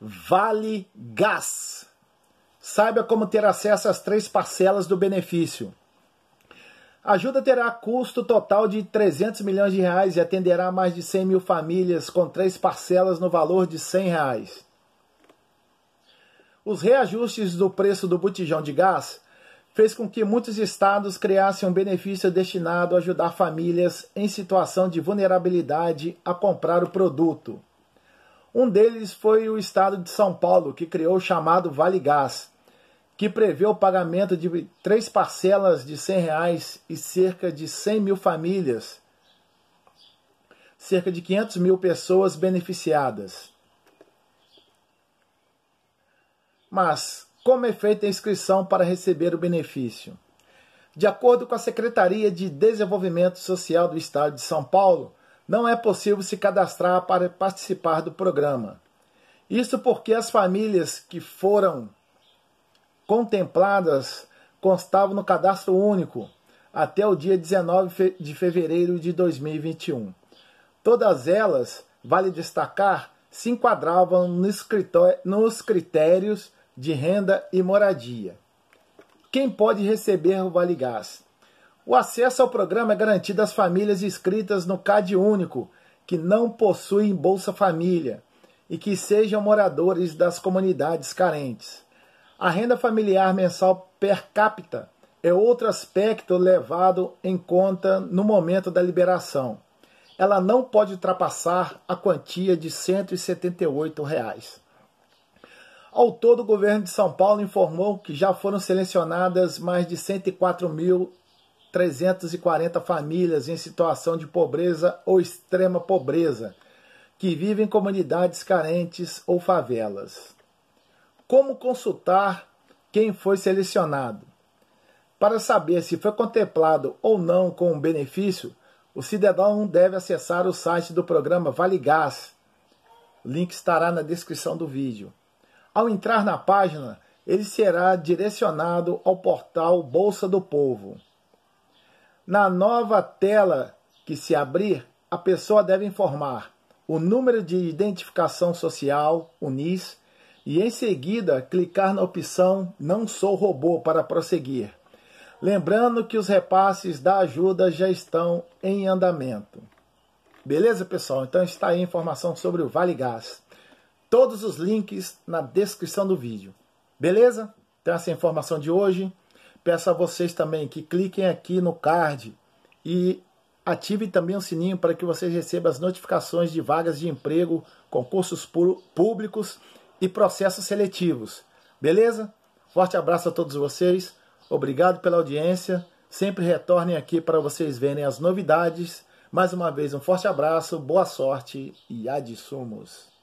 Vale Gás. Saiba como ter acesso às três parcelas do benefício. A ajuda terá custo total de 300 milhões de reais e atenderá mais de 100 mil famílias com três parcelas no valor de 100 reais. Os reajustes do preço do botijão de gás fez com que muitos estados criassem um benefício destinado a ajudar famílias em situação de vulnerabilidade a comprar o produto. Um deles foi o estado de São Paulo, que criou o chamado Vale Gás, que prevê o pagamento de três parcelas de R$ reais e cerca de 100 mil famílias, cerca de 500 mil pessoas beneficiadas. Mas como é feita a inscrição para receber o benefício? De acordo com a Secretaria de Desenvolvimento Social do Estado de São Paulo, não é possível se cadastrar para participar do programa. Isso porque as famílias que foram contempladas constavam no cadastro único até o dia 19 de fevereiro de 2021. Todas elas, vale destacar, se enquadravam nos critérios de renda e moradia. Quem pode receber o Vale Gás? O acesso ao programa é garantido às famílias inscritas no CAD Único, que não possuem Bolsa Família e que sejam moradores das comunidades carentes. A renda familiar mensal per capita é outro aspecto levado em conta no momento da liberação. Ela não pode ultrapassar a quantia de R$ 178. Reais. Ao todo, o governo de São Paulo informou que já foram selecionadas mais de 104 mil 340 famílias em situação de pobreza ou extrema pobreza, que vivem em comunidades carentes ou favelas. Como consultar quem foi selecionado? Para saber se foi contemplado ou não com um benefício, o cidadão deve acessar o site do programa Vale Gás. O link estará na descrição do vídeo. Ao entrar na página, ele será direcionado ao portal Bolsa do Povo. Na nova tela que se abrir, a pessoa deve informar o número de identificação social, o NIS, e em seguida clicar na opção Não sou robô para prosseguir. Lembrando que os repasses da ajuda já estão em andamento. Beleza, pessoal? Então está aí a informação sobre o Vale Gás. Todos os links na descrição do vídeo. Beleza? Então essa é a informação de hoje. Peço a vocês também que cliquem aqui no card e ativem também o sininho para que vocês recebam as notificações de vagas de emprego, concursos públicos e processos seletivos. Beleza? Forte abraço a todos vocês. Obrigado pela audiência. Sempre retornem aqui para vocês verem as novidades. Mais uma vez, um forte abraço, boa sorte e ad sumos.